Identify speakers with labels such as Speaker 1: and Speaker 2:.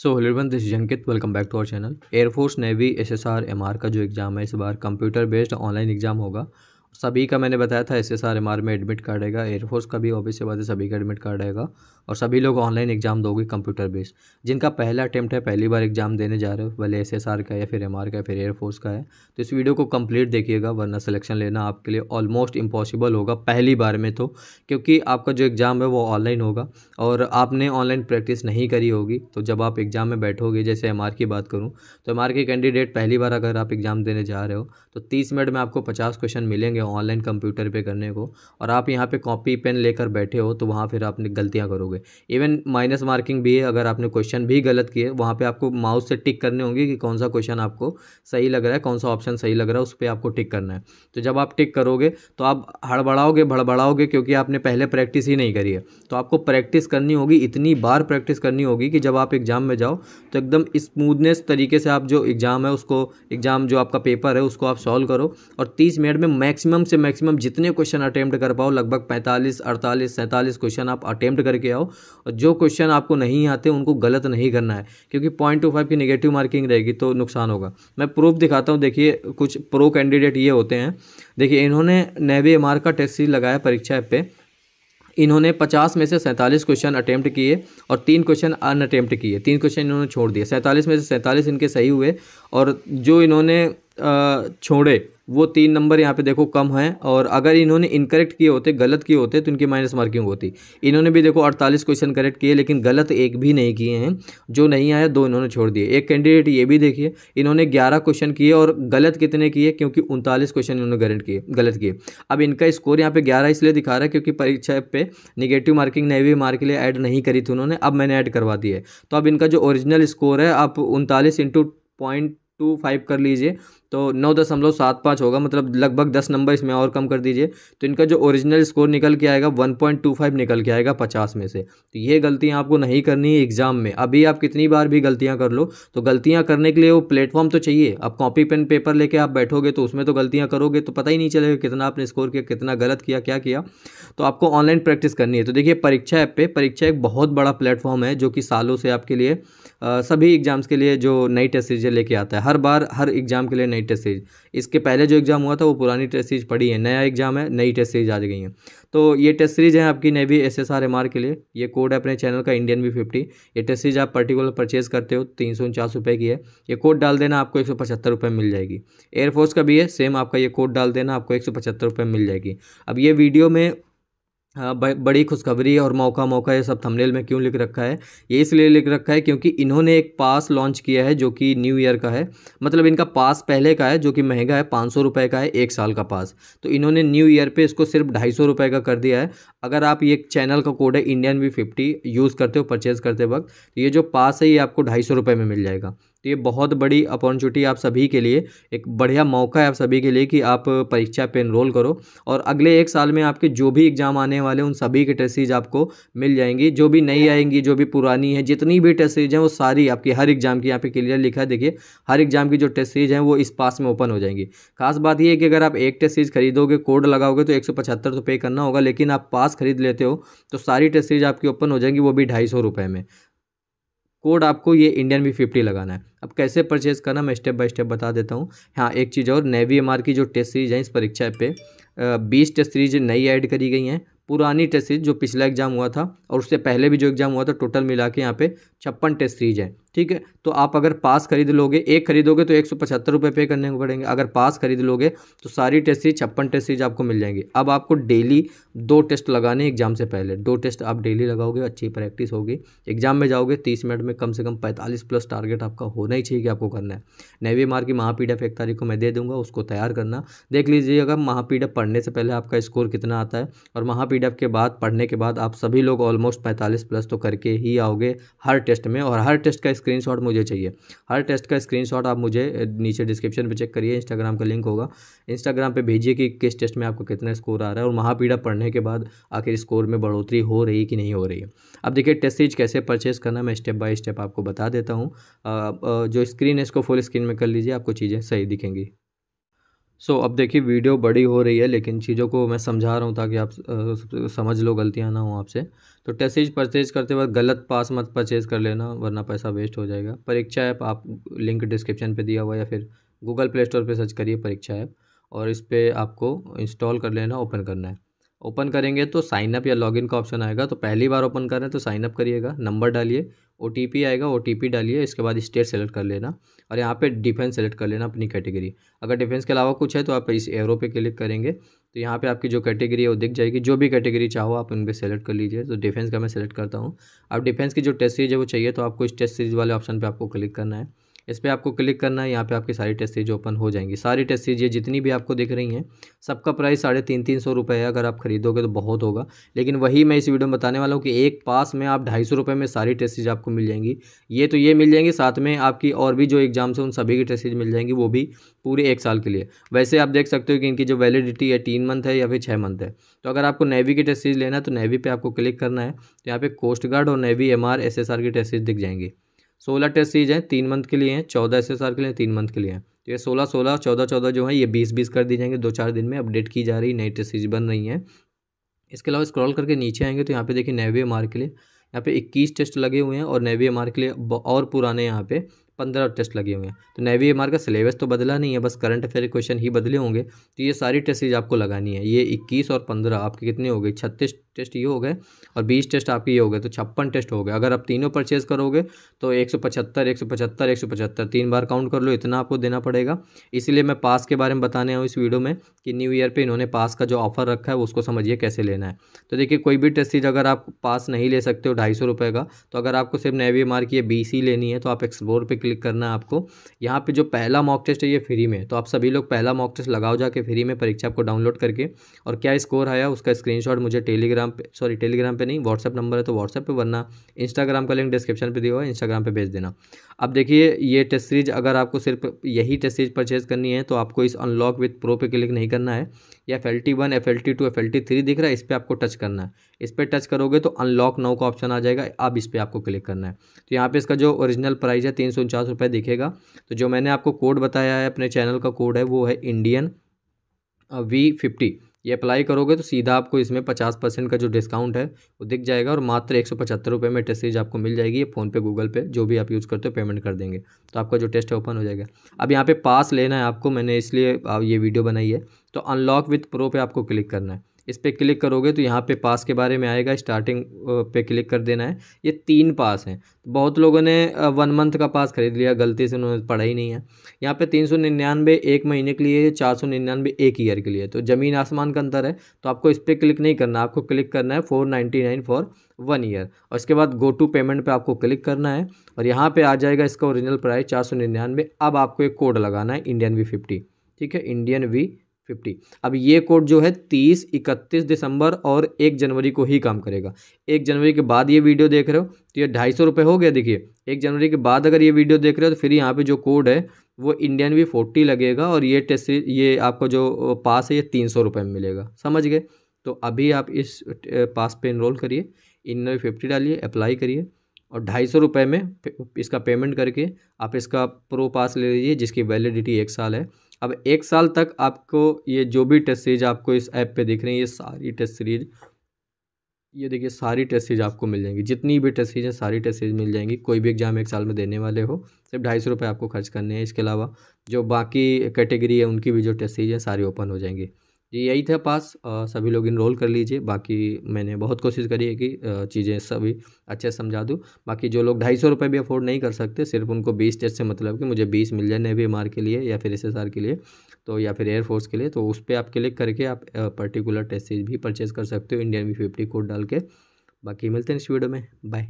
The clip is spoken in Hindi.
Speaker 1: सो हेलो दिस जंकित welcome back to our channel air force navy SSR MR का जो एग्ज़ाम है इस बार कंप्यूटर बेस्ड ऑनलाइन एग्ज़ाम होगा सभी का मैंने बताया था S S R M R में एडमिट कार्ड आएगा एयरफोर्स का भी से बात है सभी का एडमिट कार्ड आएगा और सभी लोग ऑनलाइन एग्जाम दोगे कंप्यूटर बेस्ड जिनका पहला अटैम्प्ट है पहली बार एग्जाम देने जा रहे हो भले एस एस आर का या फिर एम आर का या फिर एयरफोर्स का है तो इस वीडियो को कंप्लीट देखिएगा वरना सिलेक्शन लेना आपके लिए ऑलमोस्ट इम्पॉसिबल होगा पहली बार में तो क्योंकि आपका जो एग्ज़ाम है वो ऑनलाइन होगा और आपने ऑनलाइन प्रैक्टिस नहीं करी होगी तो जब आप एग्ज़ाम में बैठोगे जैसे एम की बात करूँ तो एम के कैंडिडेट पहली बार अगर आप एग्ज़ाम देने जा रहे हो तो तीस मिनट में आपको पचास क्वेश्चन मिलेंगे करेंगे ऑनलाइन कंप्यूटर पे करने को और आप यहाँ पे कॉपी पेन लेकर बैठे हो तो वहाँ फिर आप गलतियाँ करोगे इवन माइनस मार्किंग भी है अगर आपने क्वेश्चन भी गलत किए वहाँ पर आपको माउस से टिक करने होंगे कि कौन सा क्वेश्चन आपको सही लग रहा है कौन सा ऑप्शन सही लग रहा है उस पर आपको टिक करना है तो जब आप टिक करोगे तो आप हड़बड़ाओगे भड़बड़ाओगे क्योंकि आपने पहले प्रैक्टिस ही नहीं करी है तो आपको प्रैक्टिस करनी होगी इतनी बार प्रैक्टिस करनी होगी कि जब आप एग्ज़ाम में जाओ तो एकदम स्मूदनेस तरीके से आप जो एग्ज़ाम है उसको एग्ज़ाम जो आपका पेपर है उसको आप सॉल्व करो और तीस मिनट में मैक्सिमम मैक्सिमम से मैक्सिमम जितने क्वेश्चन अटैम्प्ट कर पाओ लगभग 45, 48, सैंतालीस क्वेश्चन आप अटैम्प्ट करके आओ और जो क्वेश्चन आपको नहीं आते उनको गलत नहीं करना है क्योंकि पॉइंट टू फाइव की नेगेटिव मार्किंग रहेगी तो नुकसान होगा मैं प्रूफ दिखाता हूँ देखिए कुछ प्रो कैंडिडेट ये होते हैं देखिए इन्होंने नेवे एम का टेस्ट सीरीज लगाया परीक्षा ऐप पर इन्होंने 50 में से सैंतालीस क्वेश्चन अटैम्प्ट किए और तीन क्वेश्चन अन अटैम्प्ट किए तीन क्वेश्चन इन्होंने छोड़ दिए सैंतालीस में से सैंतालीस इनके सही हुए और जो इन्होंने छोड़े वो तीन नंबर यहाँ पे देखो कम हैं और अगर इन्होंने इनकरेक्ट किए होते गलत किए होते तो इनकी माइनस मार्किंग होती इन्होंने भी देखो अड़तालीस क्वेश्चन करेक्ट किए लेकिन गलत एक भी नहीं किए हैं जो नहीं आया दो इन्होंने छोड़ दिए एक कैंडिडेट ये भी देखिए इन्होंने ग्यारह क्वेश्चन किए और गलत कितने किए क्योंकि उनतालीस क्वेश्चन इन्होंने गलत किए गलत किए अब इनका स्कोर यहाँ पर ग्यारह इसलिए दिखा रहा है क्योंकि परीक्षा पे निगेटिव मार्किंग भी मार्क के लिए ऐड नहीं करी थी उन्होंने अब मैंने ऐड करवा दी है तो अब इनका जो ओरिजिनल स्कोर है आप उनतालीस इंटू पॉइंट टू फाइव कर लीजिए तो नौ दशमलव सात पाँच होगा मतलब लगभग दस नंबर इसमें और कम कर दीजिए तो इनका जो ओरिजिनल स्कोर निकल के आएगा वन पॉइंट टू फाइव निकल के आएगा पचास में से तो ये गलतियाँ आपको नहीं करनी है एग्ज़ाम में अभी आप कितनी बार भी गलतियाँ कर लो तो गलतियाँ करने के लिए वो प्लेटफॉर्म तो चाहिए आप कॉपी पेन पेपर लेके आप बैठोगे तो उसमें तो गलतियाँ करोगे तो पता ही नहीं चलेगा कितना आपने स्कोर किया कितना गलत किया क्या किया तो आपको ऑनलाइन प्रैक्टिस करनी है तो देखिए परीक्षा ऐप पर परीक्षा एक बहुत बड़ा प्लेटफॉर्म है जो कि सालों से आपके लिए सभी एग्ज़ाम्स के लिए जो नई टेस्ट सीरीज लेके आता है हर बार हर एग्ज़ाम के लिए नई टेस्ट सीरीज इसके पहले जो एग्ज़ाम हुआ था वो पुरानी टेस्ट सीरीज पड़ी है नया एग्ज़ाम है नई टेस्ट सीरीज आ गई हैं तो ये टेस्ट सीरीज है आपकी navy S S R M R के लिए ये कोड है अपने चैनल का इंडियन वी फिफ्टी ये टेस्ट सीरीज आप पर्टिकुलर परचेज करते हो तीन सौ उनचास रुपये की है ये कोड डाल देना आपको एक सौ पचहत्तर रुपये मिल जाएगी एयरफोर्स का भी है सेम आपका ये कोड डाल देना आपको एक सौ पचहत्तर रुपये मिल जाएगी अब ये वीडियो में हाँ, बड़ी खुशखबरी और मौका मौका ये सब थंबनेल में क्यों लिख रखा है ये इसलिए लिख रखा है क्योंकि इन्होंने एक पास लॉन्च किया है जो कि न्यू ईयर का है मतलब इनका पास पहले का है जो कि महंगा है पाँच सौ रुपये का है एक साल का पास तो इन्होंने न्यू ईयर पे इसको सिर्फ ढाई सौ रुपये का कर दिया है अगर आप ये चैनल का कोड है इंडियन वी फिफ्टी यूज़ करते हो परचेज़ करते वक्त तो ये जो पास है ये आपको ढाई सौ रुपये में मिल जाएगा तो ये बहुत बड़ी अपॉर्चुनिटी आप सभी के लिए एक बढ़िया मौका है आप सभी के लिए कि आप परीक्षा पे इनरोल करो और अगले एक साल में आपके जो भी एग्ज़ाम आने वाले उन सभी की टेस्ट सीरीज आपको मिल जाएंगी जो भी नई आएंगी जो भी पुरानी है जितनी भी टेस्ट सीरीज हैं वो सारी आपकी हर एग्ज़ाम की यहाँ पे क्लियर लिखा है देखिए हर एग्ज़ाम की जो टेस्ट सीरीज हैं वो इस पास में ओपन हो जाएंगी खास बात यह है कि अगर आप एक टेस्ट सीरीज खरीदोगे कोड लगाओगे तो एक सौ पे करना होगा लेकिन आप पास पास खरीद लेते हो तो सारी टेस्ट सीरीज आपकी ओपन हो जाएंगी वो भी ढाई सौ रुपये में कोड आपको ये इंडियन भी फिफ्टी लगाना है अब कैसे परचेज़ करना मैं स्टेप बाय स्टेप बता देता हूँ हाँ एक चीज़ और नेवी एम की जो टेस्ट सीरीज है इस परीक्षा पे बीस टेस्ट सीरीज नई ऐड करी गई हैं पुरानी टेस्ट सीरीज जो पिछला एग्जाम हुआ था और उससे पहले भी जो एग्जाम हुआ था टोटल मिला के यहाँ पे छप्पन टेस्ट सीरीज है ठीक है तो आप अगर पास खरीद लोगे एक खरीदोगे तो एक सौ पचहत्तर रुपये पे करने को पड़ेंगे अगर पास खरीद लोगे तो सारी टेस्ट सीरीज छप्पन टेस्ट सीरीज आपको मिल जाएंगी अब आपको डेली दो टेस्ट लगाने एग्जाम से पहले दो टेस्ट आप डेली लगाओगे अच्छी प्रैक्टिस होगी एग्जाम में जाओगे तीस मिनट में कम से कम पैंतालीस प्लस टारगेट आपका होना ही चाहिए कि आपको करना है नेवी मार की महापीडफ एक तारीख को मैं दे दूंगा उसको तैयार करना देख लीजिए अगर महापीडफ पढ़ने से पहले आपका स्कोर कितना आता है और महापीडफ के बाद पढ़ने के बाद आप सभी लोग ऑलमोस्ट पैंतालीस प्लस तो करके ही आओगे हर टेस्ट में और हर टेस्ट का स्क्रीनशॉट मुझे चाहिए हर टेस्ट का स्क्रीनशॉट आप मुझे नीचे डिस्क्रिप्शन पर चेक करिए इंस्टाग्राम का लिंक होगा इंस्टाग्राम पर भेजिए कि किस टेस्ट में आपको कितना स्कोर आ रहा है और महापीड़ा पढ़ने के बाद आखिर स्कोर में बढ़ोतरी हो रही कि नहीं हो रही है अब देखिए टेस्ट सीरीज कैसे परचेज करना मैं स्टेप बाय स्टेप आपको बता देता हूँ जो स्क्रीन है इसको फुल स्क्रीन में कर लीजिए आपको चीज़ें सही दिखेंगी सो so, अब देखिए वीडियो बड़ी हो रही है लेकिन चीज़ों को मैं समझा रहा हूँ ताकि आप समझ लो गलतियाँ ना हो आपसे तो टेसेज परचेज करते वक्त गलत पास मत परचेज कर लेना वरना पैसा वेस्ट हो जाएगा परीक्षा ऐप आप लिंक डिस्क्रिप्शन पे दिया हुआ या फिर गूगल प्ले स्टोर पर सर्च करिए परीक्षा ऐप और इस पर आपको इंस्टॉल कर लेना ओपन करना है ओपन करेंगे तो साइनअप या लॉगिन का ऑप्शन आएगा तो पहली बार ओपन करें तो साइनअप करिएगा नंबर डालिए ओ आएगा ओ डालिए इसके बाद स्टेट सेलेक्ट कर लेना और यहाँ पे डिफेंस सेलेक्ट कर लेना अपनी कैटेगरी अगर डिफेंस के अलावा कुछ है तो आप इस एरो पे क्लिक करेंगे तो यहाँ पे आपकी जो कैटेगरी है वो दिख जाएगी जो भी कैटेगरी चाहो आप उन पर सेलेक्ट कर लीजिए तो डिफेंस का मैं सेलेक्ट करता हूँ आप डिफेंस की जो टेस्ट सीरीज है वो चाहिए तो आपको इस टेस्ट सीरीज वाले ऑप्शन पर आपको क्लिक करना है इस पर आपको क्लिक करना है यहाँ पे आपकी सारी टेस्ट सीरीज ओपन हो जाएंगी सारी टेस्ट सीरीज ये जितनी भी आपको दिख रही हैं सबका प्राइस साढ़े तीन तीन सौ रुपये है अगर आप खरीदोगे तो बहुत होगा लेकिन वही मैं इस वीडियो में बताने वाला हूँ कि एक पास में आप ढाई सौ रुपये में सारी टेस्ट सीरीज आपको मिल जाएंगी ये तो ये मिल जाएंगी साथ में आपकी और भी जो एग्जाम्स हैं उन सभी की टेस्ट सीरीज मिल जाएंगी वो भी पूरे एक साल के लिए वैसे आप देख सकते हो कि इनकी जो वैलिडिटी है तीन मंथ है या फिर छः मंथ है तो अगर आपको नेवी की टेस्ट सीरीज लेना है तो नेवी पर आपको क्लिक करना है तो यहाँ पर कोस्ट गार्ड और navy M R S S R की टेस्ट सीरीज दिख जाएंगी सोलह टेस्ट सीरीज हैं तीन मंथ के लिए हैं चौदह एस के लिए तीन मंथ के लिए हैं तो ये सोलह सोलह चौदह चौदह जो है ये बीस बीस कर दी जाएंगे दो चार दिन में अपडेट की जा रही नई टेस्ट सीरीज बन रही हैं इसके अलावा स्क्रॉल करके नीचे आएंगे तो यहाँ पे देखिए नेवी मार्क के लिए यहाँ पे 21 टेस्ट लगे हुए हैं और नेवी एम के लिए और पुराने यहाँ पे पंद्रह टेस्ट लगे हुए हैं तो नेवी एम का सिलेबस तो बदला नहीं है बस करंट अफेयर क्वेश्चन ही बदले होंगे तो ये सारी टेस्ट सीरीज आपको लगानी है ये इक्कीस और पंद्रह आपके कितने हो गए छत्तीस टेस्ट ये हो गए और बीस टेस्ट आपके ये हो गए तो छप्पन टेस्ट हो गए अगर आप तीनों परचेज करोगे तो एक सौ पचहत्तर एक सौ पचहत्तर एक सौ पचहत्तर तीन बार काउंट कर लो इतना आपको देना पड़ेगा इसीलिए मैं पास के बारे में बताने हूँ इस वीडियो में कि न्यू ईयर पर इन्होंने पास का जो ऑफर रखा है उसको समझिए कैसे लेना है तो देखिए कोई भी टेस्ट सीज़ अगर आप पास नहीं ले सकते हो ढाई सौ रुपये का तो अगर आपको सिर्फ नेवी एम की बी सी लेनी है तो आप एक्सप्लोर पर क्लिक करना आपको यहाँ पे जो पहला मॉक टेस्ट है ये फ्री में तो आप सभी लोग पहला मॉक टेस्ट लगाओ जाके फ्री में परीक्षा को डाउनलोड करके और क्या स्कोर आया उसका स्क्रीनशॉट मुझे टेलीग्राम पे सॉरी टेलीग्राम पे नहीं व्हाट्सअप नंबर है तो व्हाट्सएप पर वरना इंस्टाग्राम का लिंक डिस्क्रिप्शन पर दिया हुआ है इंस्टाग्राम पर भेज देना अब देखिए ये टेस्ट सीरीज अगर आपको सिर्फ यही टेस्ट सीरीज परचेज करनी है तो आपको इस अनलॉक विथ प्रो पे क्लिक नहीं करना है या F L T one F L T two F L T three दिख रहा है इस पर आपको टच करना है इस पर टच करोगे तो अनलॉक नाउ का ऑप्शन आ जाएगा अब इस पर आपको क्लिक करना है तो यहाँ पे इसका जो ओरिजिनल प्राइस है तीन सौ उनचास रुपये दिखेगा तो जो मैंने आपको कोड बताया है अपने चैनल का कोड है वो है इंडियन वी फिफ्टी ये अप्लाई करोगे तो सीधा आपको इसमें पचास परसेंट का जो डिस्काउंट है वो दिख जाएगा और मात्र एक सौ पचहत्तर रुपये में टेस्ट सीरीज आपको मिल जाएगी ये फ़ोनपे गूगल पे जो भी आप यूज़ करते हो पेमेंट कर देंगे तो आपका जो टेस्ट है ओपन हो जाएगा अब यहाँ पे पास लेना है आपको मैंने इसलिए ये वीडियो बनाई है तो अनलॉक विथ प्रो पे आपको क्लिक करना है इस पर क्लिक करोगे तो यहाँ पे पास के बारे में आएगा स्टार्टिंग पे क्लिक कर देना है ये तीन पास हैं बहुत लोगों ने वन मंथ का पास खरीद लिया गलती से उन्होंने पढ़ा ही नहीं है यहाँ पे तीन सौ निन्यानवे एक महीने के लिए चार सौ निन्यानवे एक ईयर के लिए तो ज़मीन आसमान का अंतर है तो आपको इस पर क्लिक नहीं करना आपको क्लिक करना है four ninety nine for one year और इसके बाद गो टू पेमेंट पर आपको क्लिक करना है और यहाँ पर आ जाएगा इसका ओरिजिनल प्राइस चार सौ निन्यानवे अब आपको एक कोड लगाना है इंडियन वी फिफ्टी ठीक है इंडियन वी फिफ्टी अब ये कोड जो है तीस इकतीस दिसंबर और एक जनवरी को ही काम करेगा एक जनवरी के बाद ये वीडियो देख रहे हो तो ये ढाई सौ रुपये हो गया देखिए एक जनवरी के बाद अगर ये वीडियो देख रहे हो तो फिर यहाँ पे जो कोड है वो इंडियन भी फोर्टी लगेगा और ये टेस्ट ये आपका जो पास है ये तीन सौ रुपये में मिलेगा समझ गए तो अभी आप इस पास पर इनरोल करिए इंडियन फिफ्टी डालिए अप्लाई करिए और ढाई सौ रुपये में इसका पेमेंट करके आप इसका प्रो पास ले लीजिए जिसकी वैलिडिटी एक साल है अब एक साल तक आपको ये जो भी टेस्ट सीरीज आपको इस ऐप पे दिख रही है ये सारी टेस्ट सीरीज ये देखिए सारी टेस्ट सीरीज आपको मिल जाएंगी जितनी भी टेस्ट सीरीज हैं सारी टेस्ट सीरीज मिल जाएंगी कोई भी एग्जाम एक साल में देने वाले हो सिर्फ ढाई सौ रुपये आपको खर्च करने हैं इसके अलावा जो बाकी कैटेगरी है उनकी भी जो टेस्ट सीरीज हैं सारी ओपन हो जाएंगी जी यही था पास सभी लोग इनरोल कर लीजिए बाकी मैंने बहुत कोशिश करी है कि चीज़ें सभी अच्छे समझा दूँ बाकी जो लोग ढाई सौ रुपये भी अफोर्ड नहीं कर सकते सिर्फ उनको बीस टेस्ट से मतलब कि मुझे बीस मिल जाए नेवी एम के लिए या फिर एस के लिए तो या फिर एयरफोर्स के लिए तो उस पर आप क्लिक करके आप पर्टिकुलर टेस्ट भी परचेज़ कर सकते हो इंडियन वी फिफ्टी कोड डाल के बाकी मिलते हैं इस वीडियो में बाय